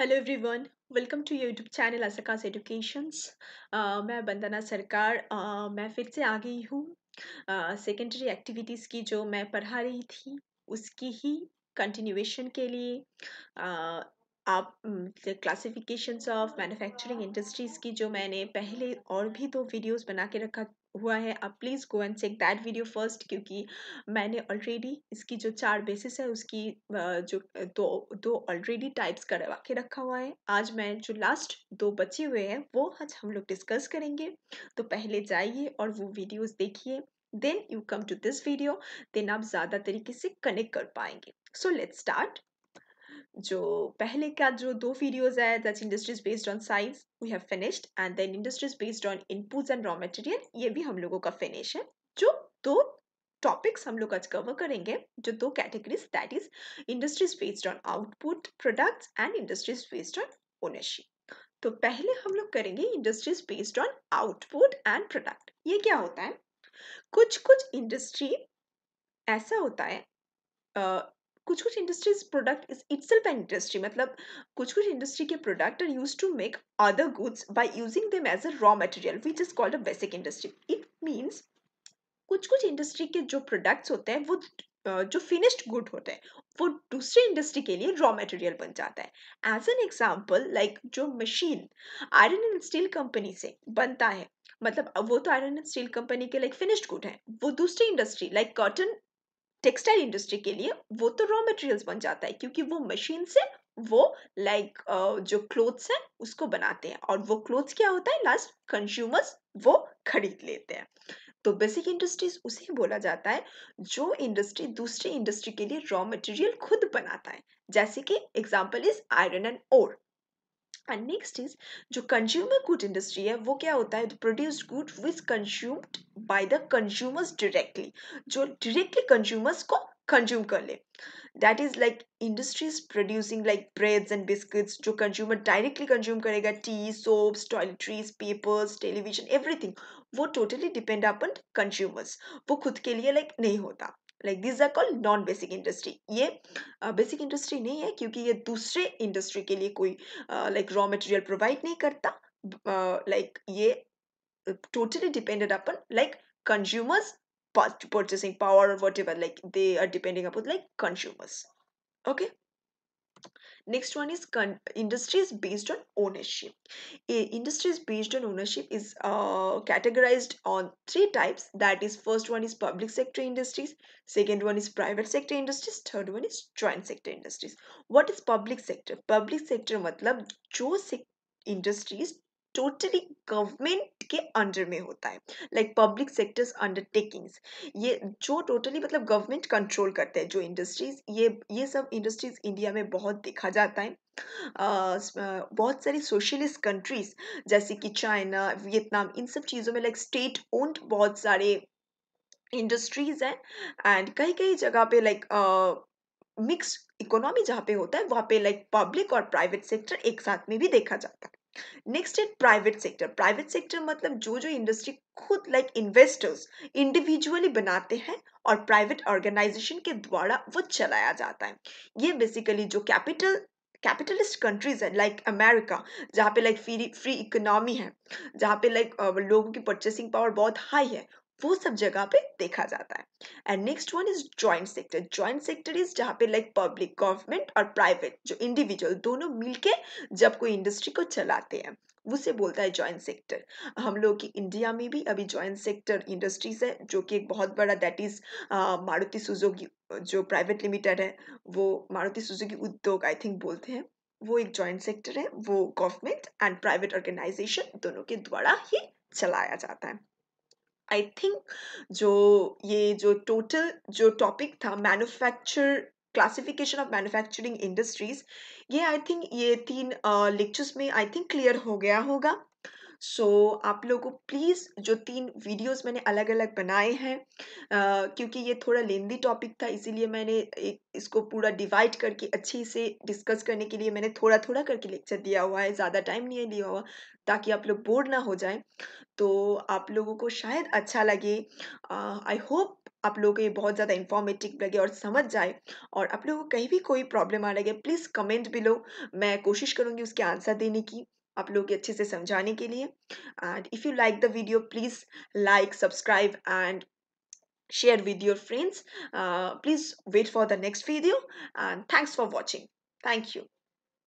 hello everyone welcome to YouTube channel असकास educations मैं बंदना सरकार uh, मैं फिर से आ गई हूँ सेकेंडरी uh, एक्टिविटीज़ की जो मैं पढ़ा रही थी उसकी ही कंटिन्यूएशन के लिए uh, आप क्लासिफिकेशंस ऑफ मैन्युफैक्चरिंग इंडस्ट्रीज़ की जो मैंने पहले और भी दो वीडियोस बना के रखा हुआ है आप please go and check that video first क्योंकि मैंने ऑलरेडी इसकी जो चार बेसिस है उसकी जो दो दो ऑलरेडी टाइप्स करवा के रखा हुआ है आज मैं जो लास्ट दो बचे हुए हैं वो आज हम लोग डिस्कस करेंगे तो पहले जाइए और वो वीडियोस देखिए then you come to this video then आप ज़्यादा तरीके से कनेक्ट कर पाएंगे सो लेट्स स्टार्ट जो पहले का जो दो वीडियोज है that industries based on size we have finished and then industries based on inputs and raw material ये भी हम लोगों का फिनिश है जो दो टॉपिक्स हम लोग आज कवर करेंगे जो दो categories that is industries based on output products and industries based on ownership तो पहले हम लोग करेंगे industries based on output and product ये क्या होता है कुछ कुछ इंडस्ट्री ऐसा होता है कुछ कुछ industries product is itself an industry मतलब कुछ कुछ इंडस्ट्री के product are use to make other goods by using them as a raw material which is called a basic industry it means कुछ कुछ इंडस्ट्री के जो products होते हैं वो जो फिनिश्ड गुड होते हैं वो दूसरी इंडस्ट्री के लिए रॉ मटेरियल बन जाता है एज एन एग्जाम्पल लाइक जो machine iron and steel company से बनता है मतलब वो तो आयरन एंड स्टील कंपनी के लाइक फिनिश्ड गुड है वो दूसरी industry like cotton textile industry के लिए वो तो रॉ मटेरियल्स बन जाता है क्योंकि वो मशीन से वो लाइक like, जो क्लोथ्स हैं उसको बनाते हैं और वो क्लोथ्स क्या होता है लास्ट कंज्यूमर्स वो खरीद लेते हैं तो बेसिक इंडस्ट्रीज उसे बोला जाता है जो इंडस्ट्री दूसरी इंडस्ट्री के लिए रॉ मटेरियल खुद बनाता है जैसे कि example is iron and ore and next is जो कंज्यूमर गुड इंडस्ट्री है वो क्या होता है produce good which consumed by the consumers directly जो डायरेक्टली कंज्यूमर्स को कंज्यूम कर ले that is like industries producing like breads and biscuits जो कंज्यूमर डायरेक्टली कंज्यूम करेगा tea soaps toiletries papers television everything वो टोटली डिपेंड अपन कंज्यूमर्स वो खुद के लिए लाइक like, नहीं होता like this are called non basic industry ये बेसिक uh, इंडस्ट्री नहीं है क्योंकि ये दूसरे इंडस्ट्री के लिए कोई लाइक रॉ मटेरियल प्रोवाइड नहीं करता लाइक uh, like, ये totally depended upon like consumers purchasing power whatever like they are depending upon like consumers okay next one is industries based on ownership A industries based on ownership is uh, categorized on three types that is first one is public sector industries second one is private sector industries third one is joint sector industries what is public sector public sector matlab jo industries totally government के under में होता है like public sectors undertakings ये जो totally मतलब government control करते हैं जो इंडस्ट्रीज ये ये सब इंडस्ट्रीज इंडिया में बहुत देखा जाता है बहुत सारी सोशलिस्ट कंट्रीज जैसे कि चाइना वियतनाम इन सब चीज़ों में लाइक स्टेट ओन्ड बहुत सारे इंडस्ट्रीज हैं एंड कई कई जगह पे लाइक मिक्स इकोनॉमी जहाँ पे होता है वहाँ पे लाइक पब्लिक और प्राइवेट सेक्टर एक साथ में भी देखा जाता है नेक्स्ट है प्राइवेट सेक्टर प्राइवेट सेक्टर मतलब जो जो इंडस्ट्री खुद लाइक इन्वेस्टर्स इंडिविजुअली बनाते हैं और प्राइवेट ऑर्गेनाइजेशन के द्वारा वो चलाया जाता है ये बेसिकली जो कैपिटल कैपिटलिस्ट कंट्रीज है लाइक अमेरिका जहाँ पे लाइक फ्री फ्री इकोनॉमी है जहाँ पे लाइक लोगों की परचेसिंग पावर बहुत हाई है वो सब जगह पे देखा जाता है and next one is joint sector joint sector is जहाँ पे लाइक पब्लिक गवर्नमेंट और प्राइवेट जो इंडिविजुअल दोनों मिलके जब कोई इंडस्ट्री को चलाते हैं उसे बोलता है जॉइंट सेक्टर हम लोग की इंडिया में भी अभी जॉइंट सेक्टर इंडस्ट्रीज है जो कि एक बहुत बड़ा दैट इज मारुति सुजुकी जो प्राइवेट लिमिटेड है वो मारुति सुजुकी उद्योग आई थिंक बोलते हैं वो एक जॉइंट सेक्टर है वो गवर्नमेंट एंड प्राइवेट ऑर्गेनाइजेशन दोनों के द्वारा ही चलाया जाता है आई थिंक जो ये जो टोटल जो टॉपिक था manufacture classification of manufacturing industries ये आई थिंक ये तीन लेक्चर्स में आई थिंक क्लियर हो गया होगा सो so, आप लोगों को प्लीज़ जो तीन वीडियोस मैंने अलग अलग बनाए हैं क्योंकि ये थोड़ा लेंदी टॉपिक था इसीलिए मैंने एक इसको पूरा डिवाइड करके अच्छे से डिस्कस करने के लिए मैंने थोड़ा थोड़ा करके लेक्चर दिया हुआ है ज़्यादा टाइम नहीं लिया हुआ ताकि आप लोग बोर ना हो जाए तो आप लोगों को शायद अच्छा लगे आई होप आप लोगों को ये बहुत ज़्यादा इन्फॉर्मेटिव लगे और समझ जाए और आप लोगों को कहीं भी कोई प्रॉब्लम आ लगे प्लीज़ कमेंट बिलो मैं कोशिश करूँगी उसके आंसर देने की आप लोग के अच्छे से समझाने के लिए and if you like the video please like subscribe and share with your friends please wait for the next video and thanks for watching thank you